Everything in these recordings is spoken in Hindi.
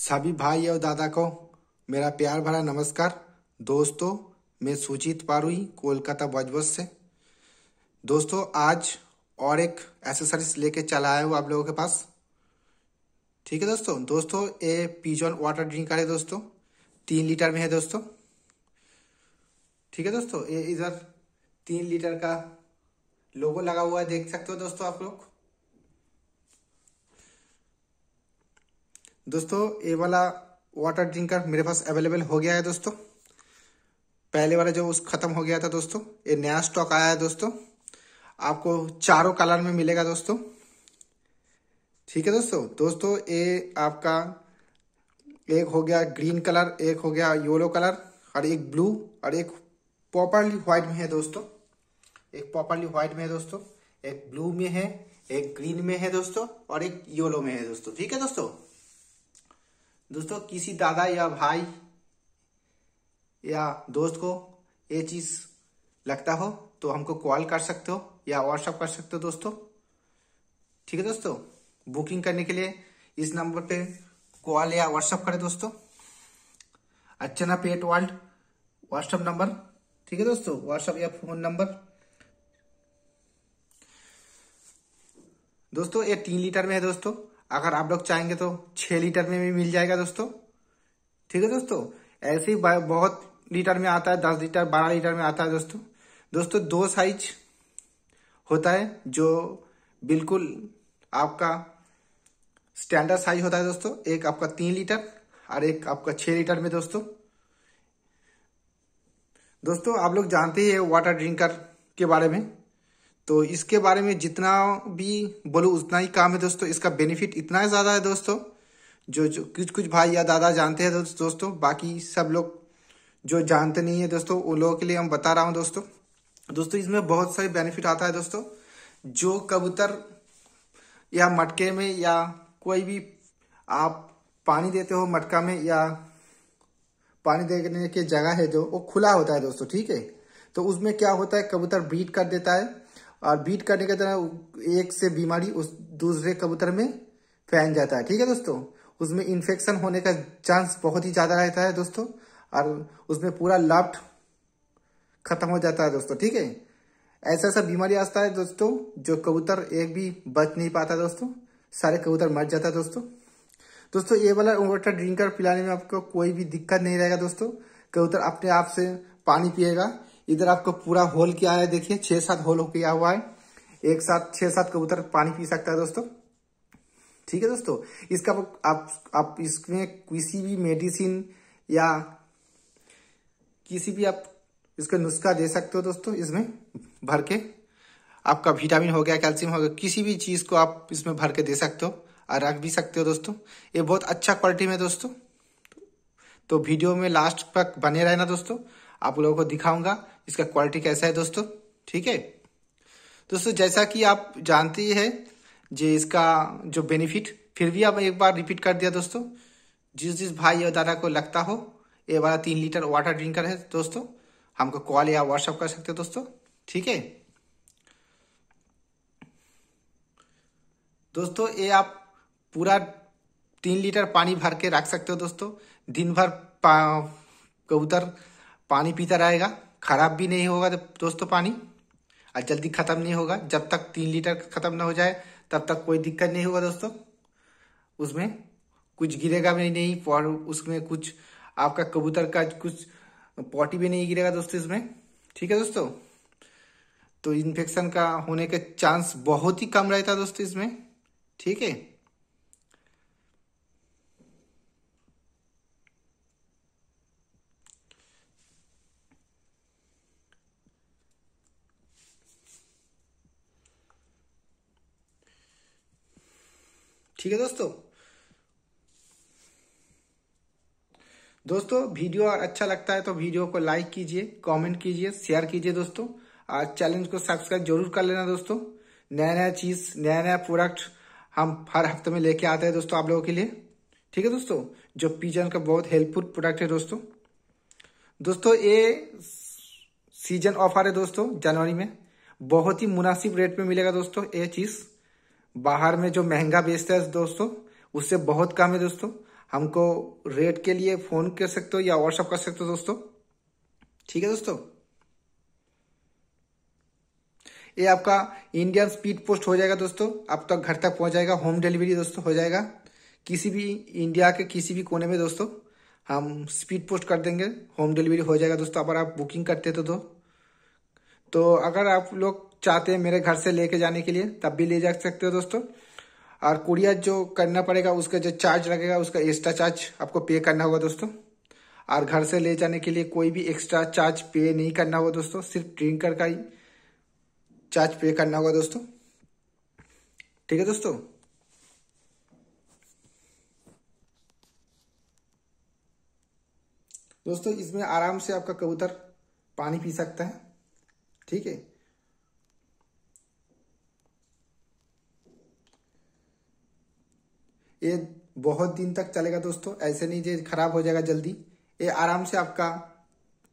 सभी भाई और दादा को मेरा प्यार भरा नमस्कार दोस्तों मैं सुचित पारुई कोलकाता बॉजबस से दोस्तों आज और एक एसेसरीज लेके चला आया हूँ आप लोगों के पास ठीक है दोस्तों दोस्तों ये पीजॉन वाटर ड्रिंकर है दोस्तों तीन लीटर में है दोस्तों ठीक है दोस्तों ये इधर तीन लीटर का लोगो लगा हुआ है देख सकते हो दोस्तों आप लोग दोस्तों ये वाला वाटर ड्रिंकर मेरे पास अवेलेबल हो गया है दोस्तों पहले वाला जो उस खत्म हो गया था दोस्तों ये नया स्टॉक आया है दोस्तों आपको चारों कलर में मिलेगा दोस्तों ठीक है दोस्तों दोस्तों ये आपका एक हो गया ग्रीन कलर एक हो गया येलो कलर और एक ब्लू और एक प्रॉपरली व्हाइट में है दोस्तों एक प्रॉपरली व्हाइट में है दोस्तों एक ब्लू में है एक ग्रीन में है दोस्तों और एक येलो में है दोस्तों ठीक है दोस्तों दोस्तों किसी दादा या भाई या दोस्त को ये चीज लगता हो तो हमको कॉल कर सकते हो या व्हाट्सअप कर सकते हो दोस्तों ठीक है दोस्तों बुकिंग करने के लिए इस नंबर पे कॉल या व्हाट्सअप करें दोस्तों अच्छा ना पेट वर्ल्ड व्हाट्सअप नंबर ठीक है दोस्तों व्हाट्सअप या फोन नंबर दोस्तों ये तीन लीटर में है दोस्तों अगर आप लोग चाहेंगे तो छह लीटर में भी मिल जाएगा दोस्तों ठीक है दोस्तों ऐसे ही बहुत लीटर में आता है दस लीटर बारह लीटर में आता है दोस्तों दोस्तों दो साइज होता है जो बिल्कुल आपका स्टैंडर्ड साइज होता है दोस्तों एक आपका तीन लीटर और एक आपका छह लीटर में दोस्तों दोस्तों आप लोग जानते ही है वाटर ड्रिंकर के बारे में तो इसके बारे में जितना भी बोलूँ उतना ही काम है दोस्तों इसका बेनिफिट इतना ज़्यादा है दोस्तों जो जो कुछ कुछ भाई या दादा जानते हैं दोस्तों बाकी सब लोग जो जानते नहीं है दोस्तों उन लोगों के लिए हम बता रहा हूँ दोस्तों दोस्तों इसमें बहुत सारे बेनिफिट आता है दोस्तों जो कबूतर या मटके में या कोई भी आप पानी देते हो मटका में या पानी देने के जगह है जो वो खुला होता है दोस्तों ठीक है तो उसमें क्या होता है कबूतर ब्रीड कर देता है और बीट करने की तरह एक से बीमारी उस दूसरे कबूतर में फैल जाता है ठीक है दोस्तों उसमें इन्फेक्शन होने का चांस बहुत ही ज़्यादा रहता है दोस्तों और उसमें पूरा लाफ्ट खत्म हो जाता है दोस्तों ठीक है ऐसा ऐसा बीमारी आता है दोस्तों जो कबूतर एक भी बच नहीं पाता दोस्तों सारे कबूतर मर जाता है दोस्तों दोस्तों ये वाला वाटर ड्रिंकर पिलाने में आपको कोई भी दिक्कत नहीं रहेगा दोस्तों कबूतर अपने आप से पानी पिएगा इधर आपको पूरा होल क्या है देखिए छह सात होल किया हुआ है एक साथ छह सात कबूतर पानी पी सकता है दोस्तों ठीक है दोस्तों इसका आप आप इसमें किसी भी मेडिसिन या किसी भी आप इसका नुस्खा दे सकते हो दोस्तों इसमें भर के आपका विटामिन हो गया कैल्शियम हो गया किसी भी चीज को आप इसमें भर के दे सकते हो और रख भी सकते हो दोस्तों ये बहुत अच्छा क्वालिटी में दोस्तों तो वीडियो में लास्ट तक बने रहना दोस्तों आप लोगों को दिखाऊंगा इसका क्वालिटी कैसा है दोस्तों ठीक है दोस्तों जैसा कि आप जानते हैं जे इसका जो बेनिफिट फिर भी आप एक बार रिपीट कर दिया दोस्तों जिस जिस भाई या दादा को लगता हो ये वाला तीन लीटर वाटर ड्रिंकर है दोस्तों हमको कॉल या व्हाट्सअप कर सकते हो दोस्तों ठीक है दोस्तों ये आप पूरा तीन लीटर पानी भर के रख सकते हो दोस्तों दिन भर कबूतर पानी पीता रहेगा खराब भी नहीं होगा दोस्तों पानी और जल्दी ख़त्म नहीं होगा जब तक तीन लीटर ख़त्म ना हो जाए तब तक कोई दिक्कत नहीं होगा दोस्तों उसमें कुछ गिरेगा भी नहीं और उसमें कुछ आपका कबूतर का कुछ पॉटी भी नहीं गिरेगा दोस्तों इसमें ठीक है दोस्तों तो इन्फेक्शन का होने के चांस बहुत ही कम रहता है दोस्तों इसमें ठीक है ठीक है दोस्तों दोस्तों वीडियो अच्छा लगता है तो वीडियो को लाइक कीजिए कमेंट कीजिए शेयर कीजिए दोस्तों और चैनल को सब्सक्राइब जरूर कर लेना दोस्तों नया नया चीज नया नया प्रोडक्ट हम हर हफ्ते में लेके आते हैं दोस्तों आप लोगों के लिए ठीक है दोस्तों जो पीजन का बहुत हेल्पफुल प्रोडक्ट है दोस्तों दोस्तों ये सीजन ऑफर है दोस्तों जनवरी में बहुत ही मुनासिब रेट में मिलेगा दोस्तों ये चीज़ बाहर में जो महंगा बेचता है दोस्तों उससे बहुत कम है दोस्तों हमको रेट के लिए फोन कर सकते हो या व्हाट्सअप कर सकते हो दोस्तों ठीक है दोस्तों ये आपका इंडियन स्पीड पोस्ट हो जाएगा दोस्तों आप तक घर तक पहुंच जाएगा होम डिलीवरी दोस्तों हो जाएगा किसी भी इंडिया के किसी भी कोने में दोस्तों हम स्पीड पोस्ट कर देंगे होम डिलीवरी हो जाएगा दोस्तों अगर आप बुकिंग करते तो दो तो अगर आप लोग चाहते हैं मेरे घर से लेके जाने के लिए तब भी ले जा सकते हो दोस्तों और कुरियर जो करना पड़ेगा उसका जो चार्ज लगेगा उसका एक्स्ट्रा चार्ज आपको पे करना होगा दोस्तों और घर से ले जाने के लिए कोई भी एक्स्ट्रा चार्ज पे नहीं करना होगा दोस्तों सिर्फ ड्रिंकर का ही चार्ज पे करना होगा दोस्तों ठीक है दोस्तों दोस्तों इसमें आराम से आपका कबूतर पानी पी सकता है ठीक है ये बहुत दिन तक चलेगा दोस्तों ऐसे नहीं जे खराब हो जाएगा जल्दी ये आराम से आपका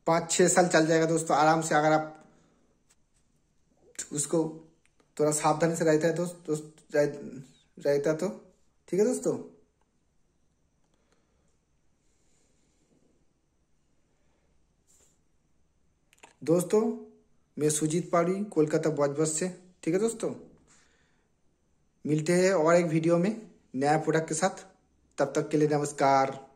पाँच छः साल चल जाएगा दोस्तों आराम से अगर आप उसको थोड़ा सावधानी से रहता है तो, दोस्त रहता तो ठीक है दोस्तों दोस्तों मैं सुजीत पाड़ी कोलकाता बॉजबस से ठीक है दोस्तों मिलते हैं और एक वीडियो में नया प्रोडक्ट के साथ तब तक के लिए नमस्कार